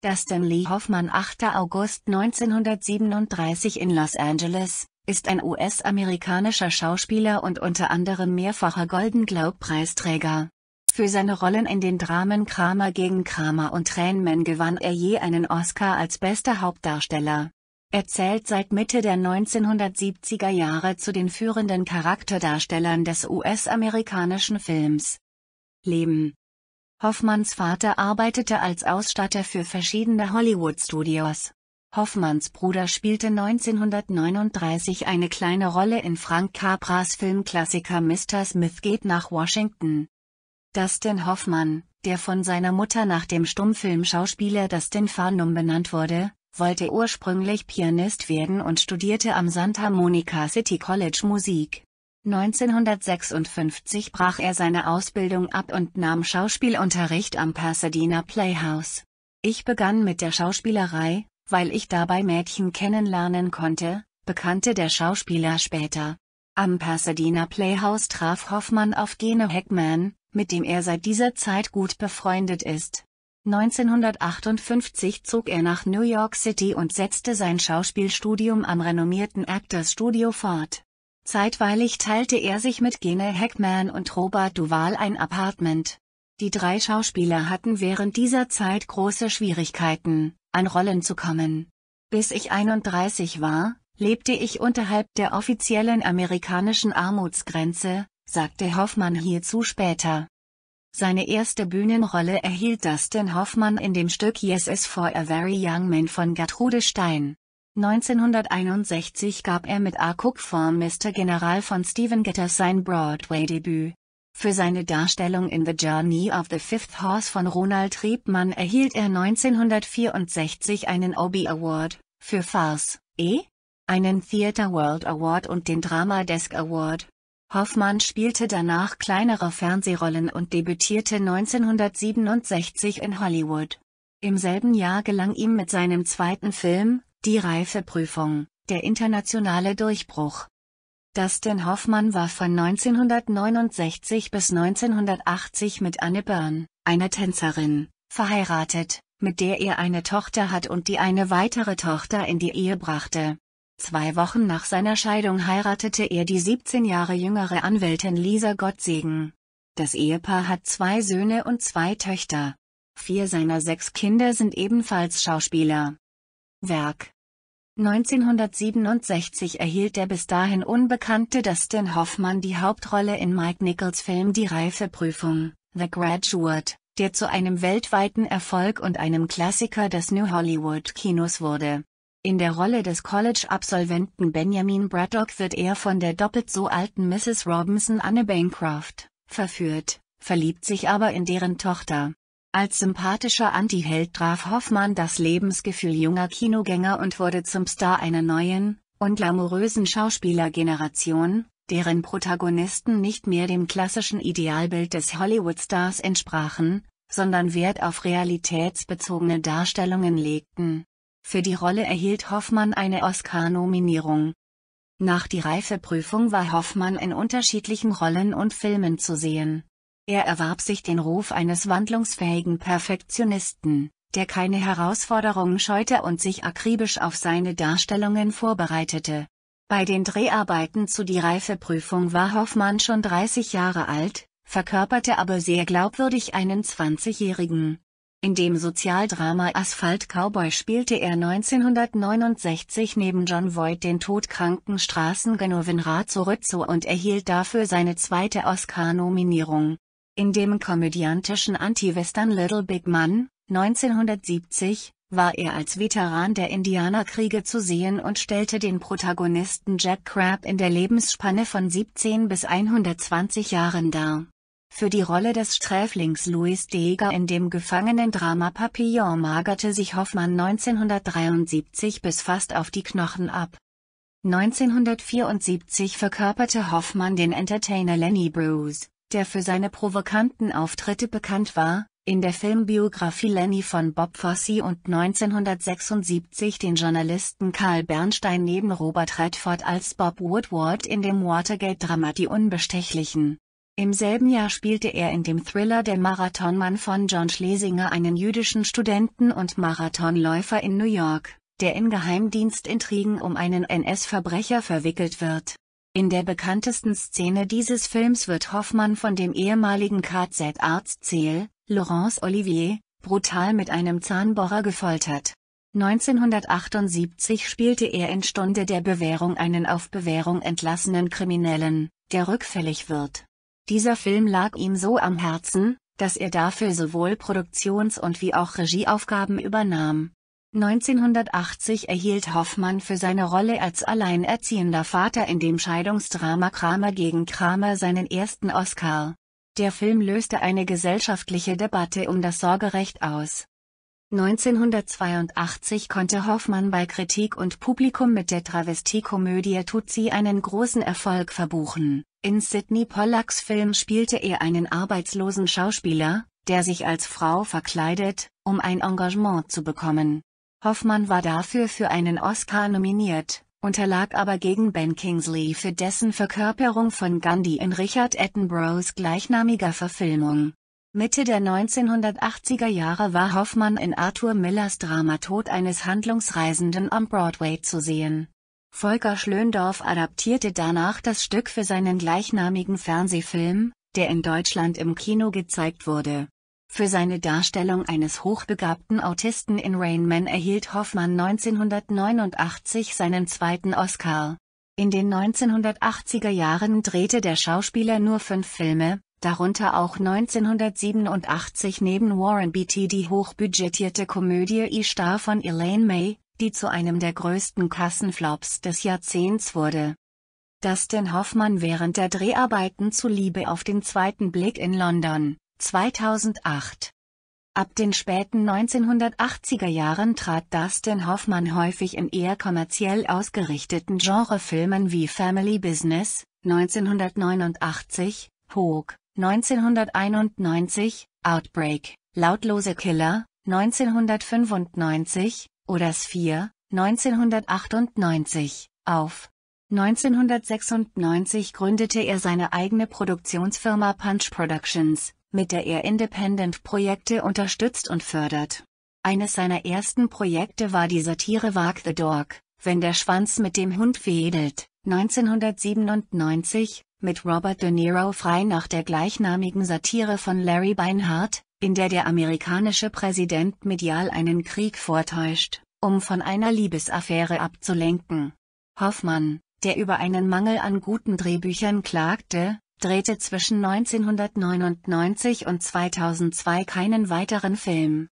Das Stanley Hoffmann 8. August 1937 in Los Angeles, ist ein US-amerikanischer Schauspieler und unter anderem mehrfacher Golden Globe-Preisträger. Für seine Rollen in den Dramen Kramer gegen Kramer und Tränenman gewann er je einen Oscar als bester Hauptdarsteller. Er zählt seit Mitte der 1970er Jahre zu den führenden Charakterdarstellern des US-amerikanischen Films. Leben Hoffmanns Vater arbeitete als Ausstatter für verschiedene Hollywood-Studios. Hoffmanns Bruder spielte 1939 eine kleine Rolle in Frank Capras Filmklassiker Mr. Smith geht nach Washington. Dustin Hoffmann, der von seiner Mutter nach dem Stummfilmschauspieler Dustin Farnum benannt wurde, wollte ursprünglich Pianist werden und studierte am Santa Monica City College Musik. 1956 brach er seine Ausbildung ab und nahm Schauspielunterricht am Pasadena Playhouse. Ich begann mit der Schauspielerei, weil ich dabei Mädchen kennenlernen konnte, bekannte der Schauspieler später. Am Pasadena Playhouse traf Hoffmann auf Gene Heckman, mit dem er seit dieser Zeit gut befreundet ist. 1958 zog er nach New York City und setzte sein Schauspielstudium am renommierten Actors Studio fort. Zeitweilig teilte er sich mit Gene Hackman und Robert Duval ein Apartment. Die drei Schauspieler hatten während dieser Zeit große Schwierigkeiten, an Rollen zu kommen. Bis ich 31 war, lebte ich unterhalb der offiziellen amerikanischen Armutsgrenze, sagte Hoffmann hierzu später. Seine erste Bühnenrolle erhielt Dustin Hoffmann in dem Stück Yes is for a Very Young Man von Gertrude Stein. 1961 gab er mit A Cook for Mr. General von Stephen Gitters sein Broadway-Debüt. Für seine Darstellung in The Journey of the Fifth Horse von Ronald Riebmann erhielt er 1964 einen Obie Award, für Farce, E, einen Theater World Award und den Drama Desk Award. Hoffmann spielte danach kleinere Fernsehrollen und debütierte 1967 in Hollywood. Im selben Jahr gelang ihm mit seinem zweiten Film, die Reifeprüfung, der internationale Durchbruch. Dustin Hoffmann war von 1969 bis 1980 mit Anne Byrne, einer Tänzerin, verheiratet, mit der er eine Tochter hat und die eine weitere Tochter in die Ehe brachte. Zwei Wochen nach seiner Scheidung heiratete er die 17 Jahre jüngere Anwältin Lisa Gottsegen. Das Ehepaar hat zwei Söhne und zwei Töchter. Vier seiner sechs Kinder sind ebenfalls Schauspieler. Werk. 1967 erhielt der bis dahin unbekannte Dustin Hoffmann die Hauptrolle in Mike Nichols Film Die Reifeprüfung, The Graduate, der zu einem weltweiten Erfolg und einem Klassiker des New Hollywood Kinos wurde. In der Rolle des College-Absolventen Benjamin Braddock wird er von der doppelt so alten Mrs. Robinson Anne Bancroft verführt, verliebt sich aber in deren Tochter. Als sympathischer Antiheld traf Hoffmann das Lebensgefühl junger Kinogänger und wurde zum Star einer neuen, und glamourösen Schauspielergeneration, deren Protagonisten nicht mehr dem klassischen Idealbild des Hollywood-Stars entsprachen, sondern Wert auf realitätsbezogene Darstellungen legten. Für die Rolle erhielt Hoffmann eine Oscar-Nominierung. Nach die Reifeprüfung war Hoffmann in unterschiedlichen Rollen und Filmen zu sehen. Er erwarb sich den Ruf eines wandlungsfähigen Perfektionisten, der keine Herausforderungen scheute und sich akribisch auf seine Darstellungen vorbereitete. Bei den Dreharbeiten zu Die Reifeprüfung war Hoffmann schon 30 Jahre alt, verkörperte aber sehr glaubwürdig einen 20-Jährigen. In dem Sozialdrama Asphalt Cowboy spielte er 1969 neben John Voight den todkranken Straßengenovin Razzo Rizzo und erhielt dafür seine zweite Oscar-Nominierung. In dem komödiantischen Anti-Western Little Big Man, 1970, war er als Veteran der Indianerkriege zu sehen und stellte den Protagonisten Jack Crabb in der Lebensspanne von 17 bis 120 Jahren dar. Für die Rolle des Sträflings Louis Deger in dem Gefangenendrama Papillon magerte sich Hoffmann 1973 bis fast auf die Knochen ab. 1974 verkörperte Hoffmann den Entertainer Lenny Bruce der für seine provokanten Auftritte bekannt war, in der Filmbiografie Lenny von Bob Fosse und 1976 den Journalisten Karl Bernstein neben Robert Redford als Bob Woodward in dem Watergate-Drama Die Unbestechlichen. Im selben Jahr spielte er in dem Thriller Der Marathonmann von John Schlesinger einen jüdischen Studenten und Marathonläufer in New York, der in Geheimdienstintrigen um einen NS-Verbrecher verwickelt wird in der bekanntesten Szene dieses Films wird Hoffmann von dem ehemaligen KZ-Arzt Zehl, Laurence Olivier, brutal mit einem Zahnbohrer gefoltert. 1978 spielte er in Stunde der Bewährung einen auf Bewährung entlassenen Kriminellen, der rückfällig wird. Dieser Film lag ihm so am Herzen, dass er dafür sowohl Produktions- und wie auch Regieaufgaben übernahm. 1980 erhielt Hoffmann für seine Rolle als alleinerziehender Vater in dem Scheidungsdrama Kramer gegen Kramer seinen ersten Oscar. Der Film löste eine gesellschaftliche Debatte um das Sorgerecht aus. 1982 konnte Hoffmann bei Kritik und Publikum mit der Travestiekomödie Tutsi einen großen Erfolg verbuchen. In Sidney Pollacks Film spielte er einen arbeitslosen Schauspieler, der sich als Frau verkleidet, um ein Engagement zu bekommen. Hoffmann war dafür für einen Oscar nominiert, unterlag aber gegen Ben Kingsley für dessen Verkörperung von Gandhi in Richard Attenboroughs gleichnamiger Verfilmung. Mitte der 1980er Jahre war Hoffmann in Arthur Millers Drama Tod eines Handlungsreisenden am Broadway zu sehen. Volker Schlöndorff adaptierte danach das Stück für seinen gleichnamigen Fernsehfilm, der in Deutschland im Kino gezeigt wurde. Für seine Darstellung eines hochbegabten Autisten in Rain Man erhielt Hoffmann 1989 seinen zweiten Oscar. In den 1980er Jahren drehte der Schauspieler nur fünf Filme, darunter auch 1987 neben Warren Beatty die hochbudgetierte Komödie I Star von Elaine May, die zu einem der größten Kassenflops des Jahrzehnts wurde. Dustin Hoffmann während der Dreharbeiten zuliebe auf den zweiten Blick in London 2008 Ab den späten 1980er Jahren trat Dustin Hoffmann häufig in eher kommerziell ausgerichteten Genrefilmen wie Family Business 1989, Hook 1991, Outbreak, Lautlose Killer 1995 oder Sphere 1998 auf. 1996 gründete er seine eigene Produktionsfirma Punch Productions, mit der er Independent-Projekte unterstützt und fördert. Eines seiner ersten Projekte war die Satire Wag the Dog, wenn der Schwanz mit dem Hund wedelt, 1997, mit Robert De Niro frei nach der gleichnamigen Satire von Larry Beinhardt, in der der amerikanische Präsident medial einen Krieg vortäuscht, um von einer Liebesaffäre abzulenken. Hoffmann, der über einen Mangel an guten Drehbüchern klagte, drehte zwischen 1999 und 2002 keinen weiteren Film.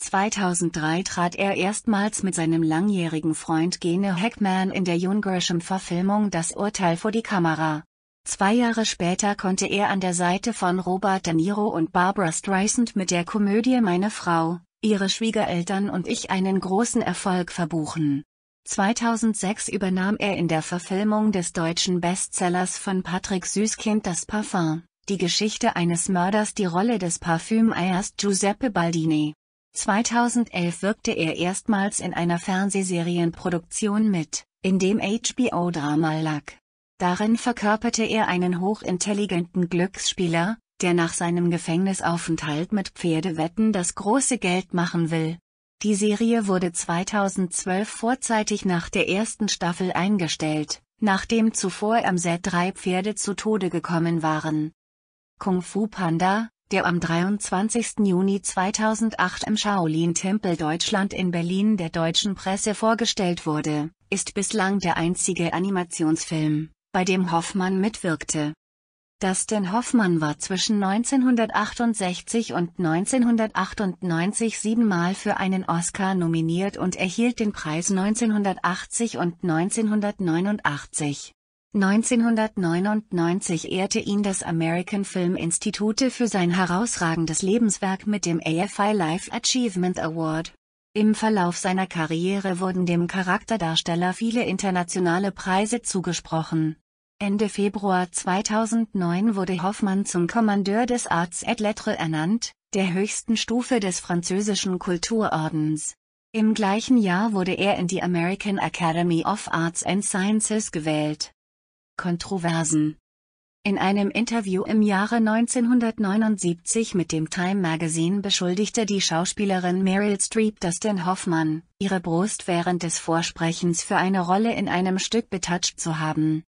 2003 trat er erstmals mit seinem langjährigen Freund Gene Hackman in der John verfilmung Das Urteil vor die Kamera. Zwei Jahre später konnte er an der Seite von Robert De Niro und Barbara Streisand mit der Komödie Meine Frau, ihre Schwiegereltern und ich einen großen Erfolg verbuchen. 2006 übernahm er in der Verfilmung des deutschen Bestsellers von Patrick Süßkind Das Parfum, die Geschichte eines Mörders die Rolle des Parfümeiers Giuseppe Baldini. 2011 wirkte er erstmals in einer Fernsehserienproduktion mit, in dem HBO-Drama lag. Darin verkörperte er einen hochintelligenten Glücksspieler, der nach seinem Gefängnisaufenthalt mit Pferdewetten das große Geld machen will die Serie wurde 2012 vorzeitig nach der ersten Staffel eingestellt, nachdem zuvor am Set drei Pferde zu Tode gekommen waren. Kung Fu Panda, der am 23. Juni 2008 im Shaolin-Tempel Deutschland in Berlin der deutschen Presse vorgestellt wurde, ist bislang der einzige Animationsfilm, bei dem Hoffmann mitwirkte. Dustin Hoffmann war zwischen 1968 und 1998 siebenmal für einen Oscar nominiert und erhielt den Preis 1980 und 1989. 1999 ehrte ihn das American Film Institute für sein herausragendes Lebenswerk mit dem AFI Life Achievement Award. Im Verlauf seiner Karriere wurden dem Charakterdarsteller viele internationale Preise zugesprochen. Ende Februar 2009 wurde Hoffmann zum Kommandeur des Arts et Lettres ernannt, der höchsten Stufe des französischen Kulturordens. Im gleichen Jahr wurde er in die American Academy of Arts and Sciences gewählt. Kontroversen in einem Interview im Jahre 1979 mit dem Time Magazine beschuldigte die Schauspielerin Meryl Streep Dustin Hoffmann, ihre Brust während des Vorsprechens für eine Rolle in einem Stück betatscht zu haben.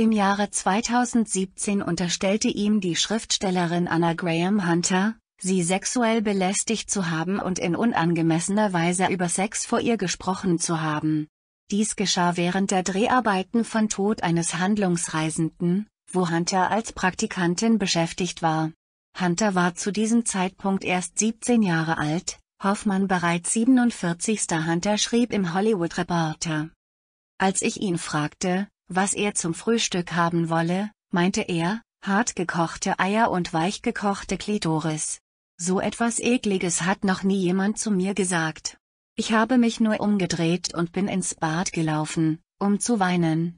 Im Jahre 2017 unterstellte ihm die Schriftstellerin Anna Graham Hunter, sie sexuell belästigt zu haben und in unangemessener Weise über Sex vor ihr gesprochen zu haben. Dies geschah während der Dreharbeiten von Tod eines Handlungsreisenden, wo Hunter als Praktikantin beschäftigt war. Hunter war zu diesem Zeitpunkt erst 17 Jahre alt, Hoffmann bereits 47. Hunter schrieb im Hollywood Reporter. Als ich ihn fragte, was er zum Frühstück haben wolle, meinte er, hart gekochte Eier und weich gekochte Klitoris. So etwas Ekliges hat noch nie jemand zu mir gesagt. Ich habe mich nur umgedreht und bin ins Bad gelaufen, um zu weinen.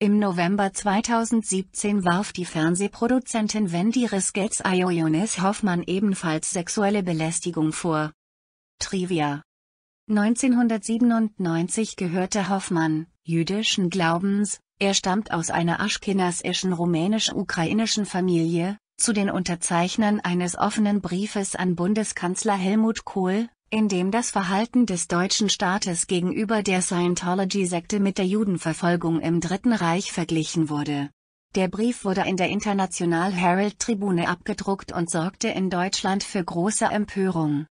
Im November 2017 warf die Fernsehproduzentin Wendy Risketz Ionis Hoffmann ebenfalls sexuelle Belästigung vor. Trivia 1997 gehörte Hoffmann, jüdischen Glaubens, er stammt aus einer aschkenasischen rumänisch-ukrainischen Familie, zu den Unterzeichnern eines offenen Briefes an Bundeskanzler Helmut Kohl, in dem das Verhalten des deutschen Staates gegenüber der Scientology-Sekte mit der Judenverfolgung im Dritten Reich verglichen wurde. Der Brief wurde in der International Herald Tribune abgedruckt und sorgte in Deutschland für große Empörung.